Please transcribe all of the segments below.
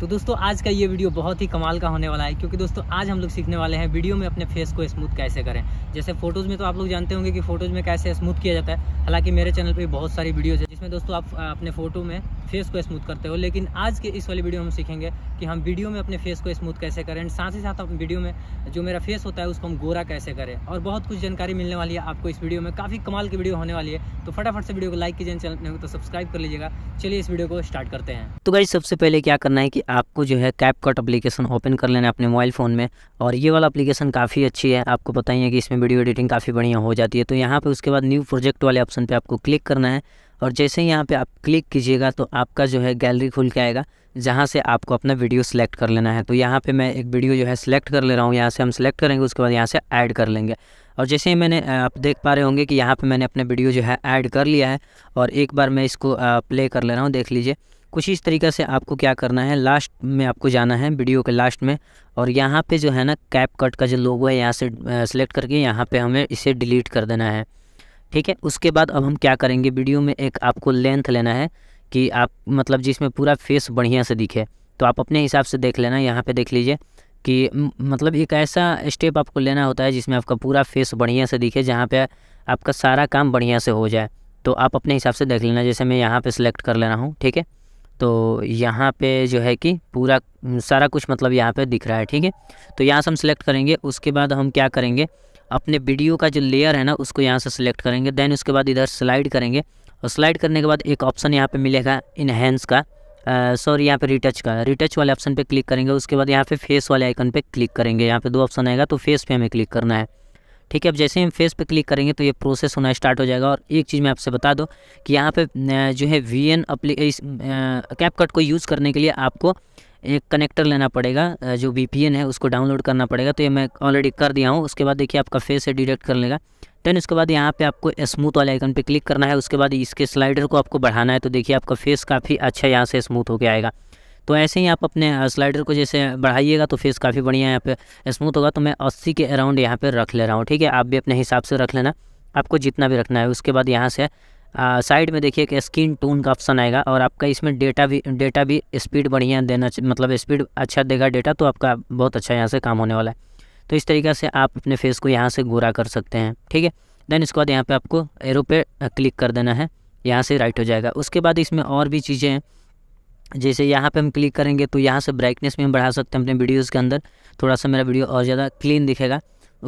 तो दोस्तों आज का ये वीडियो बहुत ही कमाल का होने वाला है क्योंकि दोस्तों आज हम लोग सीखने वाले हैं वीडियो में अपने फेस को स्मूथ कैसे करें जैसे फोटोज़ में तो आप लोग जानते होंगे कि फोटोज़ में कैसे स्मूथ किया जाता है हालांकि मेरे चैनल पर बहुत सारी वीडियोज़ है जिसमें दोस्तों आप अपने फ़ोटो में फेस को स्मूथ करते हो लेकिन आज के इस वाली वीडियो में हम सीखेंगे कि हम वीडियो में अपने फेस को स्मूथ कैसे करें साथ ही साथ वीडियो में जो मेरा फेस होता है उसको हम गोरा कैसे करें और बहुत कुछ जानकारी मिलने वाली है आपको इस वीडियो में काफ़ी कमाल की वीडियो होने वाली है तो फटाफट से वीडियो को लाइक कीजिए चैनल को तो सब्सक्राइब कर लीजिएगा चलिए इस वीडियो को स्टार्ट करते हैं तो भाई सबसे पहले क्या करना है कि आपको जो है कैप कट अपलीकेशन ओपन कर लेना है अपने मोबाइल फ़ोन में और ये वाला अपलीकेशन काफ़ी अच्छी है आपको पता ही है कि इसमें वीडियो एडिटिंग काफ़ी बढ़िया हो जाती है तो यहाँ पर उसके बाद न्यू प्रोजेक्ट वाले ऑप्शन पर आपको क्लिक करना है और जैसे ही यहाँ पे आप क्लिक कीजिएगा तो आपका जो है गैलरी खुल के आएगा जहाँ से आपको अपना वीडियो सिलेक्ट कर लेना है तो यहाँ पे मैं एक वीडियो जो है सिलेक्ट कर ले रहा हूँ यहाँ से हम सेलेक्ट करेंगे उसके बाद यहाँ से ऐड कर लेंगे और जैसे ही मैंने आप देख पा रहे होंगे कि यहाँ पे मैंने अपने वीडियो जो है ऐड कर लिया है और एक बार मैं इसको प्ले कर ले रहा हूँ देख लीजिए कुछ इस तरीके से आपको क्या करना है लास्ट में आपको जाना है वीडियो के लास्ट में और यहाँ पर जो है ना कैप कट का जो लोगो है यहाँ से सेलेक्ट करके यहाँ पर हमें इसे डिलीट कर देना है ठीक है उसके बाद अब हम क्या करेंगे वीडियो में एक आपको लेंथ लेना है कि आप मतलब जिसमें पूरा फेस बढ़िया से दिखे तो आप अपने हिसाब से देख लेना यहाँ पे देख लीजिए कि मतलब एक ऐसा स्टेप आपको लेना होता है जिसमें आपका पूरा फेस बढ़िया से दिखे जहाँ पे आपका सारा काम बढ़िया से हो जाए तो आप अपने हिसाब से देख लेना जैसे मैं यहाँ पे सिलेक्ट कर ले रहा हूँ ठीक है तो यहाँ पे जो है कि पूरा सारा कुछ मतलब यहाँ पे दिख रहा है ठीक है तो यहाँ से हम सिलेक्ट करेंगे उसके बाद हम क्या करेंगे अपने वीडियो का जो लेयर है ना उसको यहाँ से सिलेक्ट करेंगे देन उसके बाद इधर स्लाइड करेंगे और स्लाइड करने के बाद एक ऑप्शन यहाँ पे मिलेगा इनहेंस का सॉरी यहाँ पे रिटच का रिटच वाले ऑप्शन पे क्लिक करेंगे उसके बाद यहाँ पे फेस वाले आइकन पे क्लिक करेंगे यहाँ पे दो ऑप्शन आएगा तो फेस पे हमें क्लिक करना है ठीक है अब जैसे हम फेस पे क्लिक करेंगे तो ये प्रोसेस होना स्टार्ट हो जाएगा और एक चीज़ मैं आपसे बता दूँ कि यहाँ पे जो है वी एन अपली इस कैपकट को यूज़ करने के लिए आपको एक कनेक्टर लेना पड़ेगा जो वी है उसको डाउनलोड करना पड़ेगा तो ये मैं ऑलरेडी कर दिया हूँ उसके बाद देखिए आपका फेस है डिटेक्ट कर लेगा देन उसके बाद यहाँ पे आपको स्मूथ वाले आइकन पे क्लिक करना है उसके बाद इसके स्लाइडर को आपको बढ़ाना है तो देखिए आपका फेस काफ़ी अच्छा यहाँ से स्मूथ होकर आएगा तो ऐसे ही आप अपने स्लाइडर को जैसे बढ़ाइएगा तो फेस काफ़ी बढ़िया यहाँ पे स्मूथ होगा तो मैं अस्सी के अराउंड यहाँ पर रख ले रहा हूँ ठीक है आप भी अपने हिसाब से रख लेना आपको जितना भी रखना है उसके बाद यहाँ से साइड में देखिए कि स्क्रीन टून का ऑप्शन आएगा और आपका इसमें डेटा भी डेटा भी स्पीड बढ़िया देना मतलब स्पीड अच्छा देगा डेटा तो आपका बहुत अच्छा यहाँ से काम होने वाला है तो इस तरीके से आप अपने फेस को यहाँ से गोरा कर सकते हैं ठीक है देन इसके बाद यहाँ पर आपको एरो पे क्लिक कर देना है यहाँ से राइट हो जाएगा उसके बाद इसमें और भी चीज़ें हैं जैसे यहाँ पे हम क्लिक करेंगे तो यहाँ से ब्राइटनेस में हम बढ़ा सकते हैं अपने वीडियोज़ के अंदर थोड़ा सा मेरा वीडियो और ज़्यादा क्लीन दिखेगा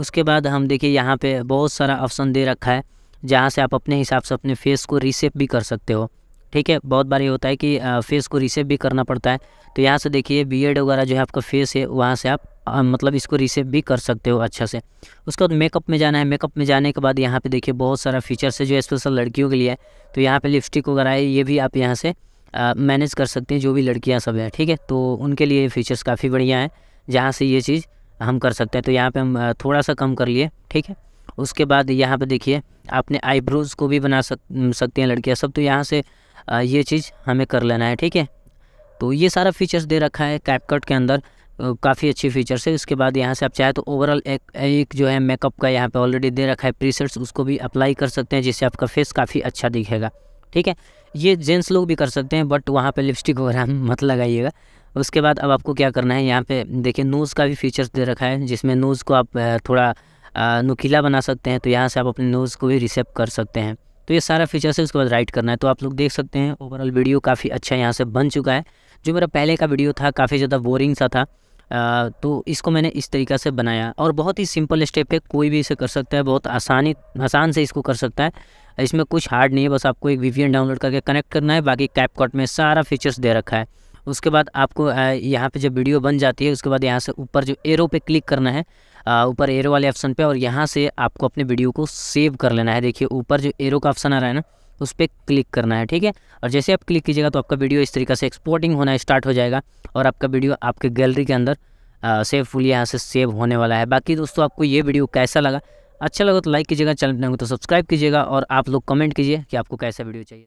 उसके बाद हम देखिए यहाँ पे बहुत सारा ऑप्शन दे रखा है जहाँ से आप अपने हिसाब से अपने फेस को रिसेप भी कर सकते हो ठीक है बहुत बार ये होता है कि फेस को रिसेप भी करना पड़ता है तो यहाँ से देखिए बीएड वगैरह जो है आपका फेस है वहाँ से आप मतलब इसको रिसेप भी कर सकते हो अच्छा से उसके बाद मेकअप में जाना है मेकअप में जाने के बाद यहाँ पे देखिए बहुत सारा फीचर्स है जो स्पेशल लड़कियों के लिए है तो यहाँ पे लिपस्टिक वगैरह है ये भी आप यहाँ से मैनेज कर सकते हैं जो भी लड़कियाँ सब हैं ठीक है तो उनके लिए फीचर्स काफ़ी बढ़िया हैं जहाँ से ये चीज़ हम कर सकते हैं तो यहाँ पर हम थोड़ा सा कम कर लिए ठीक है उसके बाद यहाँ पे देखिए आपने आईब्रोज को भी बना सक सकते हैं लड़कियाँ सब तो यहाँ से ये चीज़ हमें कर लेना है ठीक है तो ये सारा फीचर्स दे रखा है कैपकट के अंदर काफ़ी अच्छी फीचर्स है उसके बाद यहाँ से आप चाहे तो ओवरऑल एक एक जो है मेकअप का यहाँ पे ऑलरेडी दे रखा है प्रीसेट्स उसको भी अप्लाई कर सकते हैं जिससे आपका फेस काफ़ी अच्छा दिखेगा ठीक है ये जेंट्स लोग भी कर सकते हैं बट वहाँ पे लिपस्टिक वगैरह मत लगाइएगा उसके बाद अब आपको क्या करना है यहाँ पे देखिए नोज़ का भी फीचर्स दे रखा है जिसमें नोज़ को आप थोड़ा नुकीला बना सकते हैं तो यहाँ से आप अपने नोज़ को भी रिसेप कर सकते हैं तो ये सारा फीचर्स है उसके बाद राइट करना है तो आप लोग देख सकते हैं ओवरऑल वीडियो काफ़ी अच्छा यहाँ से बन चुका है जो मेरा पहले का वीडियो था काफ़ी ज़्यादा बोरिंग सा था आ, तो इसको मैंने इस तरीक़े से बनाया और बहुत ही सिंपल स्टेप है कोई भी इसे कर सकता है बहुत आसानी आसान से इसको कर सकता है इसमें कुछ हार्ड नहीं है बस आपको एक वी डाउनलोड करके कनेक्ट करना है बाकी कैपकॉट में सारा फीचर्स दे रखा है उसके बाद आपको यहाँ पे जब वीडियो बन जाती है उसके बाद यहाँ से ऊपर जो एरो पे क्लिक करना है ऊपर एरो वाले ऑप्शन पे और यहाँ से आपको अपने वीडियो को सेव कर लेना है देखिए ऊपर जो एरो का ऑप्शन आ रहा है ना उस पर क्लिक करना है ठीक है और जैसे आप क्लिक कीजिएगा तो आपका वीडियो इस तरीके से एक्सपोर्टिंग होना स्टार्ट हो जाएगा और आपका वीडियो आपके गैलरी के अंदर सेवफुल यहाँ से सेव होने वाला है बाकी दोस्तों आपको ये वीडियो कैसा लगा अच्छा लगा तो लाइक कीजिएगा चैनल बनाएंगे तो सब्सक्राइब कीजिएगा और आप लोग कमेंट कीजिए कि आपको कैसा वीडियो चाहिए